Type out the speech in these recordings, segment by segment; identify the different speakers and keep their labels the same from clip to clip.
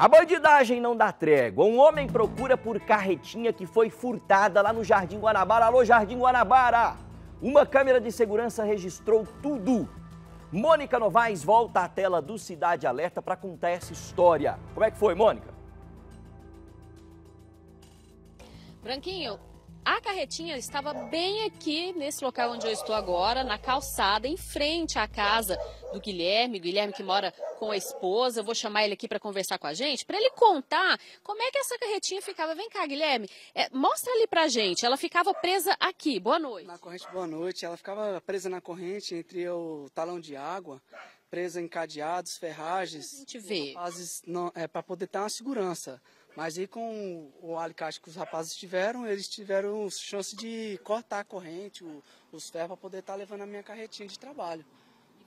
Speaker 1: A bandidagem não dá trégua. Um homem procura por carretinha que foi furtada lá no Jardim Guanabara. Alô, Jardim Guanabara! Uma câmera de segurança registrou tudo. Mônica Novaes volta à tela do Cidade Alerta para contar essa história. Como é que foi, Mônica?
Speaker 2: Branquinho, a carretinha estava bem aqui, nesse local onde eu estou agora, na calçada, em frente à casa do Guilherme. Guilherme que mora com a esposa. Eu vou chamar ele aqui para conversar com a gente, para ele contar como é que essa carretinha ficava. Vem cá, Guilherme, é, mostra ali para gente. Ela ficava presa aqui. Boa noite. Na
Speaker 1: corrente, boa noite. Ela ficava presa na corrente entre o talão de água, presa em cadeados, ferragens. A gente vê. Para é, poder ter uma segurança. Mas aí com o alicate que os rapazes tiveram, eles tiveram chance de cortar a corrente, o, os ferros, para poder estar tá levando a minha carretinha de trabalho.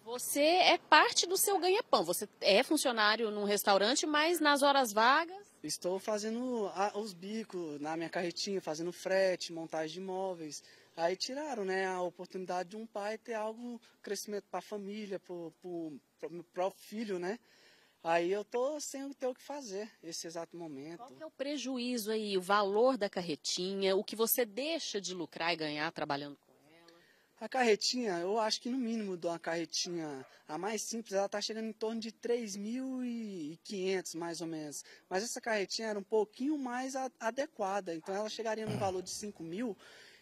Speaker 2: Você é parte do seu ganha-pão. Você é funcionário num restaurante, mas nas horas vagas. Estou fazendo a, os bicos na minha carretinha, fazendo
Speaker 1: frete, montagem de móveis. Aí tiraram né, a oportunidade de um pai ter algo, crescimento para a família, para o filho, né? Aí eu tô sem ter
Speaker 2: o que fazer nesse exato momento. Qual é o prejuízo aí, o valor da carretinha, o que você deixa de lucrar e ganhar trabalhando com ela? A carretinha, eu acho que no mínimo
Speaker 1: de uma carretinha, a mais simples, ela tá chegando em torno de 3.500 mais ou menos. Mas essa carretinha era um pouquinho mais a, adequada, então ela chegaria num valor de 5 mil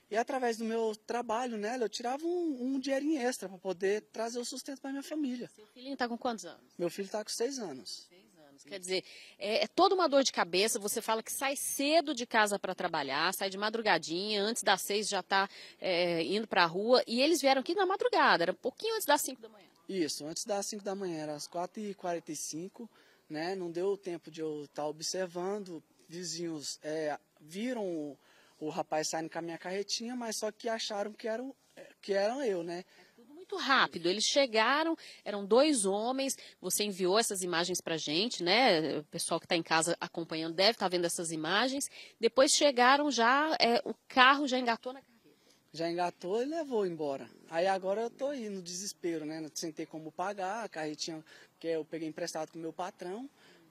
Speaker 1: e através do meu trabalho nela, eu tirava um, um dinheirinho extra para poder
Speaker 2: trazer o sustento para minha família. Seu filhinho está com quantos anos? Meu filho está com seis anos. Seis anos. Quer dizer, é, é, toda uma dor de cabeça. Você fala que sai cedo de casa para trabalhar, sai de madrugadinha, antes das seis já está é, indo para a rua. E eles vieram aqui na madrugada, era um pouquinho antes das cinco da manhã.
Speaker 1: Isso, antes das cinco da manhã, era às quatro e quarenta e cinco. Né? Não deu tempo de eu estar tá observando. Vizinhos é, viram o rapaz
Speaker 2: saindo com a minha carretinha, mas só que acharam que era, que era eu, né? É muito rápido. Eles chegaram, eram dois homens. Você enviou essas imagens para gente, né? O pessoal que está em casa acompanhando deve estar tá vendo essas imagens. Depois chegaram já, é, o carro já engatou na carreira. Já engatou e levou embora. Aí agora eu estou aí no
Speaker 1: desespero, né? Não ter como pagar, a carretinha que eu peguei emprestado com o meu patrão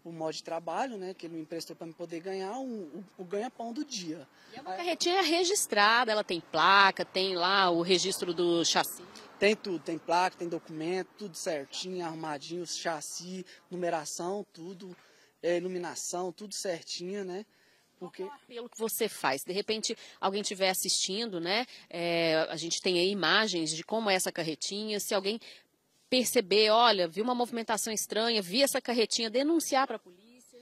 Speaker 1: o modo de trabalho, né, que ele me emprestou para poder ganhar o, o, o ganha-pão do dia.
Speaker 2: E é uma carretinha registrada, ela tem placa, tem lá o registro do chassi? Tem tudo, tem placa,
Speaker 1: tem documento, tudo certinho, arrumadinho, chassi, numeração, tudo,
Speaker 2: é, iluminação, tudo certinho, né? Porque... Qual é o apelo que você faz? De repente, alguém estiver assistindo, né? É, a gente tem aí imagens de como é essa carretinha. Se alguém perceber, olha, vi uma movimentação estranha, vi essa carretinha, denunciar para a polícia?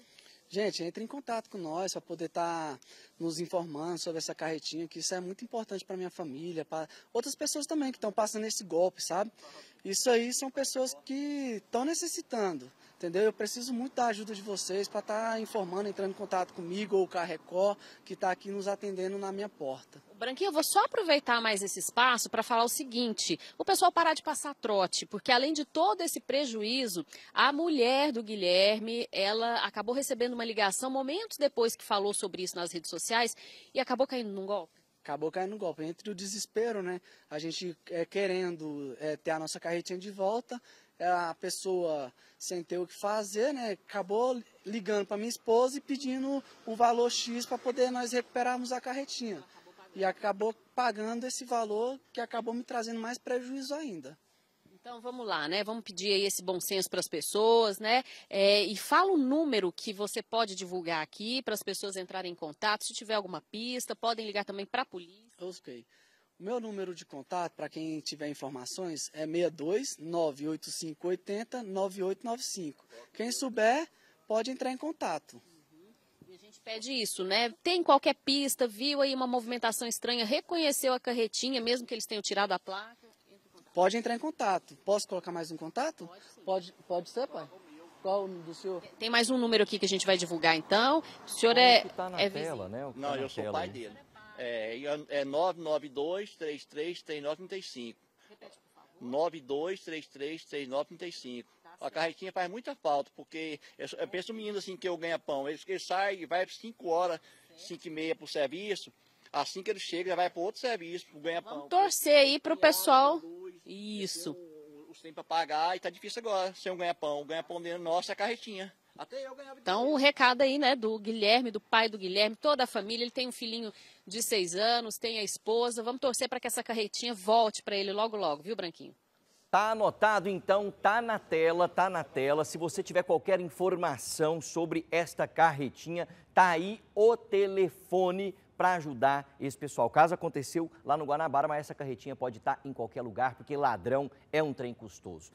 Speaker 1: Gente, entre em contato com nós para poder estar tá nos informando sobre essa carretinha, que isso é muito importante para minha família, para outras pessoas também que estão passando esse golpe, sabe? Isso aí são pessoas que estão necessitando entendeu? Eu preciso muito da ajuda de vocês para estar tá informando, entrando em contato comigo ou com a que está aqui nos atendendo na minha
Speaker 2: porta. Branquinho, eu vou só aproveitar mais esse espaço para falar o seguinte: o pessoal parar de passar trote, porque além de todo esse prejuízo, a mulher do Guilherme, ela acabou recebendo uma ligação momentos depois que falou sobre isso nas redes sociais e acabou caindo num golpe
Speaker 1: acabou caindo no golpe. Entre o desespero, né? A gente é, querendo é, ter a nossa carretinha de volta é a pessoa sem ter o que fazer, né, acabou ligando para minha esposa e pedindo um valor X para poder nós recuperarmos a carretinha. e acabou pagando esse valor que acabou me trazendo mais prejuízo ainda.
Speaker 2: Então vamos lá, né? Vamos pedir aí esse bom senso para as pessoas, né? É, e fala o número que você pode divulgar aqui para as pessoas entrarem em contato. Se tiver alguma pista, podem ligar também para a polícia.
Speaker 1: Ok. Meu número de contato, para quem tiver informações, é 62 985 80 9895. Quem souber, pode entrar em contato.
Speaker 2: E a gente pede isso, né? Tem qualquer pista, viu aí uma movimentação estranha, reconheceu a carretinha, mesmo que eles tenham tirado a placa?
Speaker 1: Entra pode entrar em contato. Posso colocar mais um contato? Pode, sim. pode, pode ser, pai? Qual do senhor?
Speaker 2: Tem mais um número aqui que a gente vai divulgar, então. O senhor é. O que tá na é né? Não, tá eu sou o pai
Speaker 1: dele. É, é 992-33-3935. por favor. 92-33-3935. Tá a carretinha faz muita falta, porque eu, eu penso menino assim que eu ganha pão. Ele, ele sai e vai 5 horas, 5 e meia para o serviço. Assim que ele chega, já vai para outro serviço, para ganha pão. Vamos
Speaker 2: torcer aí para o pessoal. Luz, Isso.
Speaker 1: Os tem para pagar e tá difícil agora. Sem um ganha-pão. O ganha-pão dele nosso é a carretinha.
Speaker 2: Então, o recado aí, né, do Guilherme, do pai do Guilherme, toda a família. Ele tem um filhinho de seis anos, tem a esposa. Vamos torcer para que essa carretinha volte para ele logo, logo, viu, Branquinho? Tá
Speaker 1: anotado então, tá na tela, tá na tela. Se você tiver qualquer informação sobre esta carretinha, tá aí o telefone para ajudar esse pessoal. Caso aconteceu lá no Guanabara, mas essa carretinha pode estar tá em qualquer lugar, porque ladrão é um trem custoso.